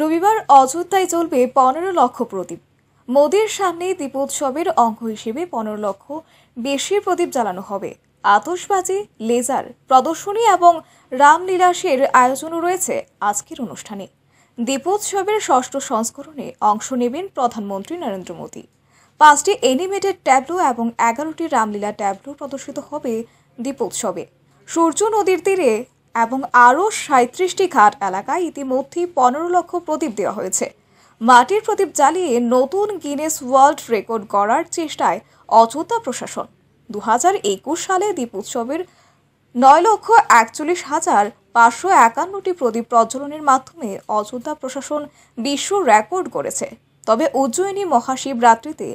রবিবার অযোধ্যায় চলবে পনেরো লক্ষ প্রদীপ মোদির সামনে দীপোৎসবের অঙ্গ হিসেবে পনেরো লক্ষ বেশি প্রদীপ জ্বালানো হবে আতসবাজি লেজার প্রদর্শনী এবং রামলীলাসের আয়োজনও রয়েছে আজকের অনুষ্ঠানে দীপোৎসবের ষষ্ঠ সংস্করণে অংশ নেবেন প্রধানমন্ত্রী নরেন্দ্র মোদী পাঁচটি অ্যানিমেটেড ট্যাবলো এবং এগারোটি রামলীলা ট্যাবলো প্রদর্শিত হবে দীপোৎসবে সূর্য নদীর তীরে এবং আরও সাঁত্রিশটি ঘাট এলাকায় ইতিমধ্যেই পনেরো লক্ষ প্রদীপ দেওয়া হয়েছে মাটির প্রদীপ জ্বালিয়ে নতুন গিনেস ওয়ার্ল্ড রেকর্ড গড়ার চেষ্টায় অযোধ্যা প্রশাসন দু সালে দ্বীপ উৎসবের নয় লক্ষ একচল্লিশ হাজার পাঁচশো একান্নটি প্রদীপ প্রজ্বলনের মাধ্যমে অযোধ্যা প্রশাসন বিশ্ব রেকর্ড করেছে তবে উজ্জয়িনী মহাশিবরাত্রিতে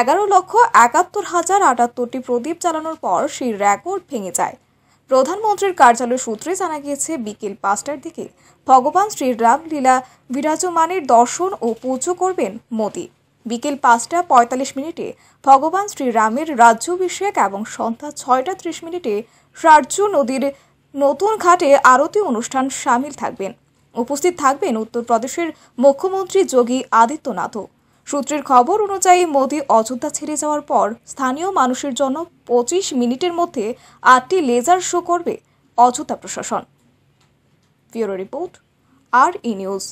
এগারো লক্ষ একাত্তর হাজার আটাত্তরটি প্রদীপ চালানোর পর সেই রেকর্ড ভেঙে যায় প্রধানমন্ত্রীর কার্যালয় সূত্রে জানা গিয়েছে বিকেল পাঁচটার দিকে ভগবান রামলীলা বিরাজমানের দর্শন ও পুজো করবেন মোদী বিকেল পাঁচটা পঁয়তাল্লিশ মিনিটে ভগবান শ্রীরামের রাজ্যাভিষেক এবং সন্ধ্যা ছয়টা ত্রিশ মিনিটে রাজ্য নদীর নতুন ঘাটে আরতি অনুষ্ঠান সামিল থাকবেন উপস্থিত থাকবেন উত্তরপ্রদেশের মুখ্যমন্ত্রী যোগী আদিত্যনাথও সূত্রের খবর অনুযায়ী মোদী অযোধ্যা ছেড়ে যাওয়ার পর স্থানীয় মানুষের জন্য পঁচিশ মিনিটের মধ্যে আটটি লেজার শো করবে অযোধ্যা প্রশাসন ব্যুরো রিপোর্ট আর ই নিউজ